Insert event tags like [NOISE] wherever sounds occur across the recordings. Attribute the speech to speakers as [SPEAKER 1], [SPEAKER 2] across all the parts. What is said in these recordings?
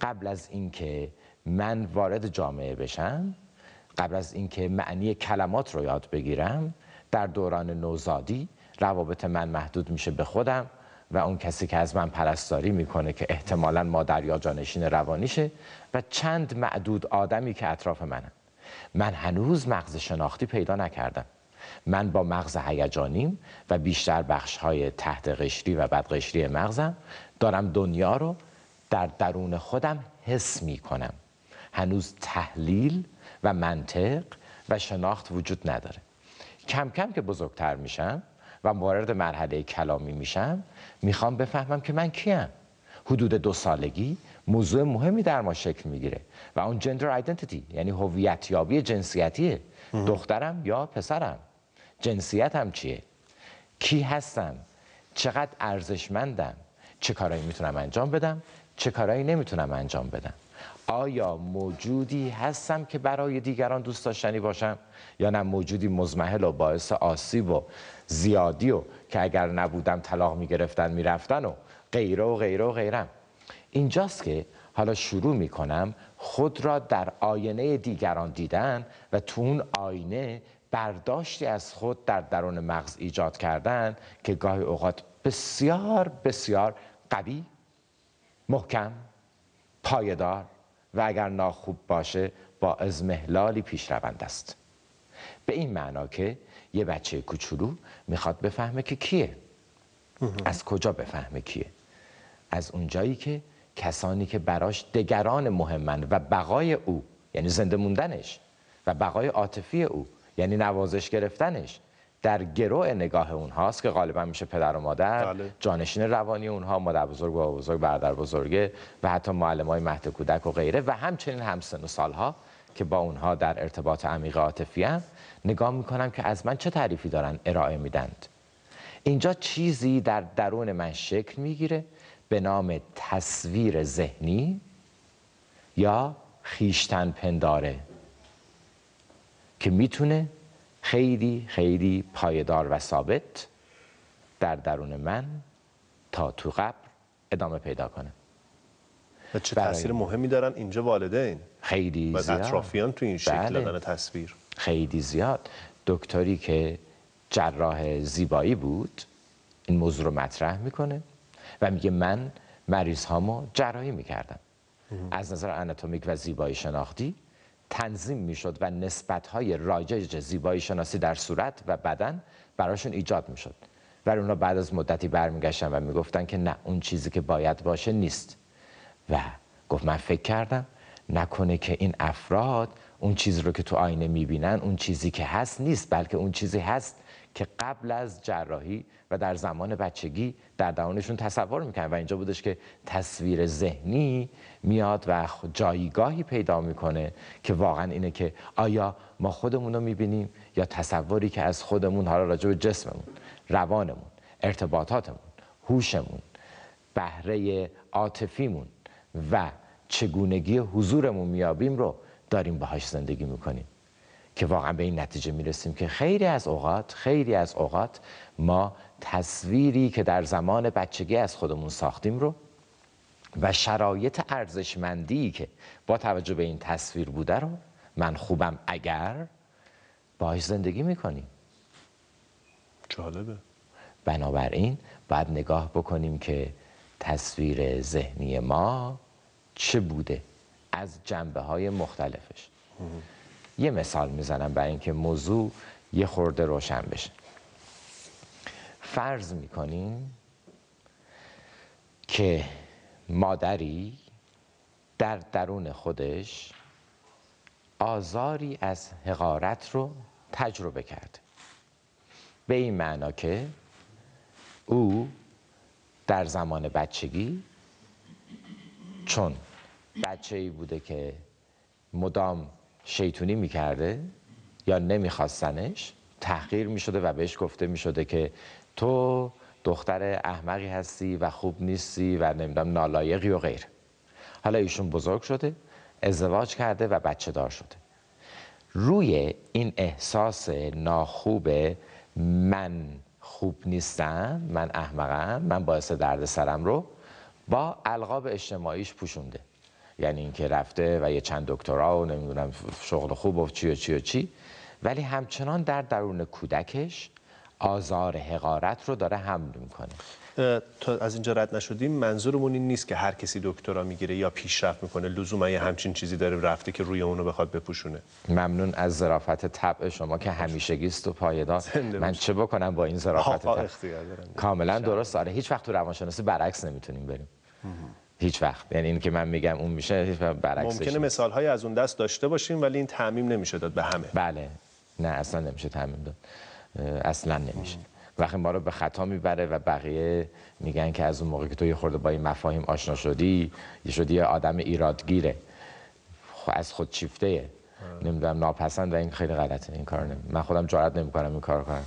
[SPEAKER 1] قبل از اینکه من وارد جامعه بشم قبل از اینکه معنی کلمات رو یاد بگیرم در دوران نوزادی روابط من محدود میشه به خودم و اون کسی که از من پرستاری میکنه که احتمالا مادر یا جانشین روانیشه و چند معدود آدمی که اطراف منن من هنوز مغز شناختی پیدا نکردم من با مغز هیجانیم و بیشتر بخش های تحت قشری و بدقشری مغزم دارم دنیا رو در درون خودم حس می کنم هنوز تحلیل و منطق و شناخت وجود نداره کم کم که بزرگتر میشم و وارد مرحله کلامی میشم میخوام بفهمم که من کیم حدود دو سالگی موضوع مهمی در ما شکل میگیره و اون جندر آیدنتیتی یعنی هویت یابی جنسیتیه دخترم یا پسرم جنسیتم چیه کی هستم چقدر ارزشمندم چه کارایی میتونم انجام بدم چه کارایی نمیتونم انجام بدم آیا موجودی هستم که برای دیگران دوست داشتنی باشم یا نه موجودی مزمحل و باعث آسیب و زیادی و که اگر نبودم طلاق میگرفتن میرفتن و غیره و غیره و غیرم اینجاست که حالا شروع میکنم خود را در آینه دیگران دیدن و تو اون آینه برداشتی از خود در درون مغز ایجاد کردن که گاهی اوقات بسیار بسیار قوی محکم پایدار و اگر ناخوب باشه با ازمهلالی پیشروند است به این معنا که یه بچه کوچولو میخواد بفهمه که کیه از کجا بفهمه کیه از اونجایی که کسانی که براش دگران مهمند و بقای او یعنی زنده موندنش و بقای عاطفی او یعنی نوازش گرفتنش در گروه نگاه اونهاست که غالبا میشه پدر و مادر بله. جانشین روانی اونها مادر بزرگ بابا بزرگ برادر بزرگه و حتی معلم های مهد کودک و غیره و همچنین همسن و سالها که با اونها در ارتباط عمیق عاطفی هم نگاه میکنم که از من چه تعریفی دارن ارائه میدند اینجا چیزی در درون من شکل میگیره به نام تصویر ذهنی یا خیشتن پنداره که میتونه خیلی خیلی پایدار و ثابت در درون من تا تو قبر ادامه پیدا کنه و چه تاثیر مهمی دارن اینجا والدین خیلی و زیاد اطرافیان تو این شکل بله. تصویر خیلی زیاد دکتری که جراح زیبایی بود این موضوع رو مطرح میکنه و میگه من مریض هامو جراحی میکردم از نظر آناتومیک و زیبایی شناختی تنظیم میشد و نسبت های رایج زیبایی شناسی در صورت و بدن براشون ایجاد میشد و اونا بعد از مدتی برمیگشتن و میگفتن که نه اون چیزی که باید باشه نیست و گفت من فکر کردم نکنه که این افراد اون چیز رو که تو آینه میبینن اون چیزی که هست نیست بلکه اون چیزی هست که قبل از جراحی و در زمان بچگی در دهانشون تصور میکنن و اینجا بودش که تصویر ذهنی میاد و جایگاهی پیدا میکنه که واقعا اینه که آیا ما خودمون رو میبینیم یا تصوری که از خودمون حالا راجع به جسممون روانمون ارتباطاتمون هوشمون بهره عاطفیمون و چگونگی حضورمون میابیم رو داریم باهاش زندگی میکنیم که واقعا به این نتیجه میرسیم که خیلی از اوقات خیلی از اوقات ما تصویری که در زمان بچگی از خودمون ساختیم رو و شرایط ارزشمندی که با توجه به این تصویر بوده رو من خوبم اگر باهاش زندگی میکنیم جالبه بنابراین باید نگاه بکنیم که تصویر ذهنی ما چه بوده از جنبه های مختلفش یه مثال میزنم برای اینکه موضوع یه خورده روشن بشه فرض میکنیم که مادری در درون خودش آزاری از حقارت رو تجربه کرد به این معنا که او در زمان بچگی چون بچه ای بوده که مدام شیطونی میکرده یا نمیخواستنش تحقیر میشده و بهش گفته میشده که تو دختر احمقی هستی و خوب نیستی و نمیدونم نالایقی و غیر حالا ایشون بزرگ شده ازدواج کرده و بچه دار شده روی این احساس ناخوب من خوب نیستم من احمقم من باعث درد سرم رو با القاب اجتماعیش پوشونده یعنی اینکه رفته و یه چند دکترا و نمیدونم شغل خوب و چی و چی و چی ولی همچنان در درون کودکش آزار حقارت رو داره حمل میکنه تا از اینجا رد نشدیم منظورمون این نیست که هر کسی دکترا میگیره یا پیشرفت میکنه لزوم یه همچین چیزی داره رفته که روی اونو بخواد بپوشونه ممنون از ظرافت طبع شما که همیشگیست و پایدار [LAUGHS] من چه بکنم با این ظرافت کاملا درست داره هیچ وقت تو روانشناسی برعکس نمیتونیم بریم هیچ وقت یعنی این که من میگم اون میشه هیچ وقت برعکسش ممکنه مثال های از اون دست داشته باشیم ولی این تعمیم نمیشه داد به همه بله نه اصلا نمیشه تعمیم داد اصلا نمیشه وقتی ما رو به خطا میبره و بقیه میگن که از اون موقع که تو یه خورده با این مفاهیم آشنا شدی یه شدی یه آدم ایرادگیره خب، از خود چیفته نمیدونم ناپسند و این خیلی غلطه این کار من خودم جرئت نمیکنم این کار کنم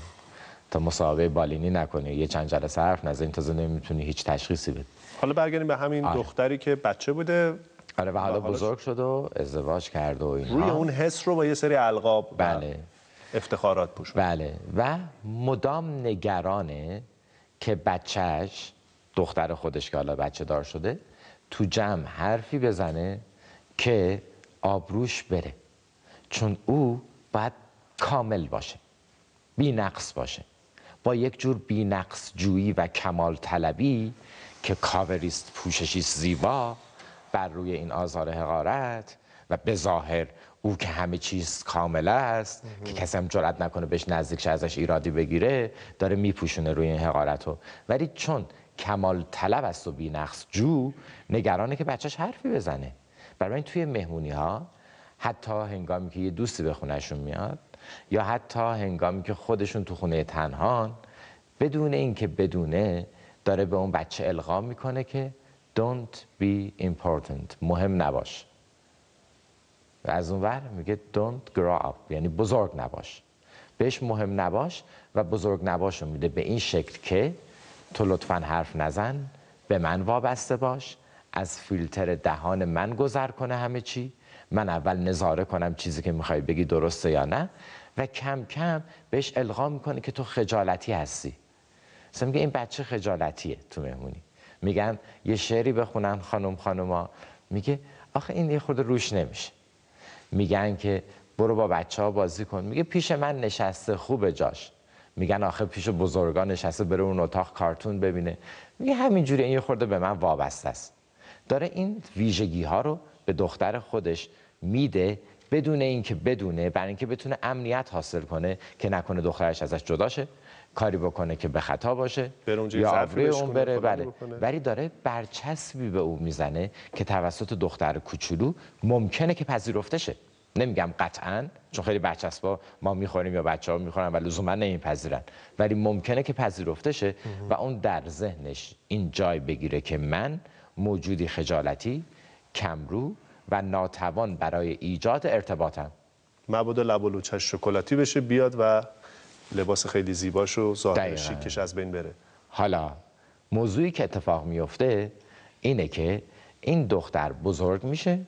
[SPEAKER 1] تا مصاحبه بالینی نکنی یه چند جلسه حرف نزنی تازه نمیتونی هیچ تشخیصی بدی حالا برگردیم به همین آره. دختری که بچه بوده آره و حالا بزرگ شد و ازدواج کرد و اینها روی اون حس رو با یه سری القاب بله افتخارات پوش بله و مدام نگرانه که بچهش دختر خودش که حالا بچه دار شده تو جمع حرفی بزنه که آبروش بره چون او باید کامل باشه بی نقص باشه با یک جور نقص جویی و کمال طلبی که کاوریست پوششی زیبا بر روی این آزار حقارت و به ظاهر او که همه چیز کامل است که کسی هم جرأت نکنه بهش نزدیک شه ازش ایرادی بگیره داره میپوشونه روی این حقارت رو ولی چون کمال طلب است و نقص جو نگرانه که بچهش حرفی بزنه برای توی مهمونی ها حتی هنگامی که یه دوستی به خونهشون میاد یا حتی هنگامی که خودشون تو خونه تنهان بدون اینکه بدونه داره به اون بچه القا میکنه که don't be important مهم نباش و از اون ور میگه don't grow up یعنی بزرگ نباش بهش مهم نباش و بزرگ نباش رو میده به این شکل که تو لطفا حرف نزن به من وابسته باش از فیلتر دهان من گذر کنه همه چی من اول نظاره کنم چیزی که میخوای بگی درسته یا نه و کم کم بهش القا میکنه که تو خجالتی هستی مثلا میگه این بچه خجالتیه تو مهمونی میگن یه شعری بخونن خانم خانوما میگه آخه این یه خود روش نمیشه میگن که برو با بچه ها بازی کن میگه پیش من نشسته خوب جاش میگن آخه پیش بزرگان نشسته بره اون اتاق کارتون ببینه میگه همینجوری این یه خورده به من وابسته است داره این ویژگی ها رو به دختر خودش میده بدون اینکه بدونه برای اینکه بتونه امنیت حاصل کنه که نکنه دخترش ازش جداشه کاری بکنه که به خطا باشه یا آبروی اون بره بله. ولی داره برچسبی به او میزنه که توسط دختر کوچولو ممکنه که پذیرفته شه نمیگم قطعا چون خیلی بچسبا ما میخوریم یا بچه ها میخورن و لزوما نمیپذیرن ولی ممکنه که پذیرفته شه و اون در ذهنش این جای بگیره که من موجودی خجالتی کمرو و ناتوان برای ایجاد ارتباطم مبادا لب و شکلاتی بشه بیاد و لباس خیلی و ظاهر شیکش از بین بره حالا موضوعی که اتفاق میفته اینه که این دختر بزرگ میشه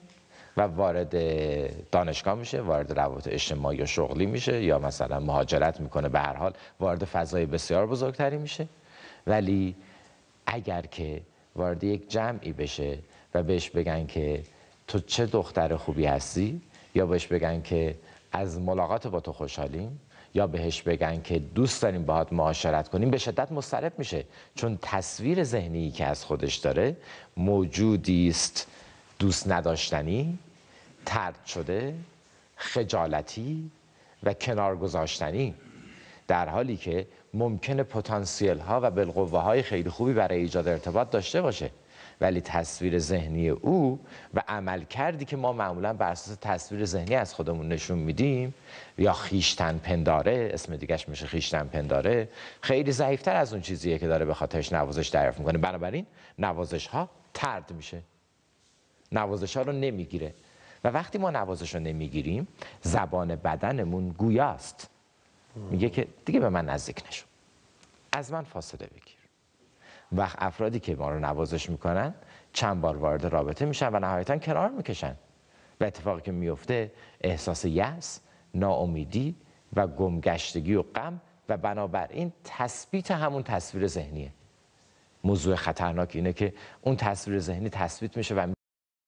[SPEAKER 1] و وارد دانشگاه میشه وارد روابط اجتماعی یا شغلی میشه یا مثلا مهاجرت میکنه به هر حال وارد فضای بسیار بزرگتری میشه ولی اگر که وارد یک جمعی بشه و بهش بگن که تو چه دختر خوبی هستی یا بهش بگن که از ملاقات با تو خوشحالیم یا بهش بگن که دوست داریم باهات معاشرت کنیم به شدت مسترب میشه چون تصویر ذهنی که از خودش داره موجودی است دوست نداشتنی ترد شده خجالتی و کنار گذاشتنی در حالی که ممکنه پتانسیل ها و بالقوه های خیلی خوبی برای ایجاد ارتباط داشته باشه ولی تصویر ذهنی او و عمل کردی که ما معمولا بر اساس تصویر ذهنی از خودمون نشون میدیم یا خیشتن پنداره اسم دیگهش میشه خیشتن پنداره خیلی ضعیفتر از اون چیزیه که داره به خاطرش نوازش دریافت میکنه بنابراین نوازش ها ترد میشه نوازش ها رو نمیگیره و وقتی ما نوازش رو نمیگیریم زبان بدنمون گویاست میگه که دیگه به من نزدیک نشو از من فاصله بگیر وقت افرادی که ما رو نوازش میکنن چند بار وارد رابطه میشن و نهایتا کنار میکشن و اتفاقی که میفته احساس یس، ناامیدی و گمگشتگی و غم و بنابراین تثبیت همون تصویر ذهنیه موضوع خطرناک اینه که اون تصویر ذهنی تثبیت میشه و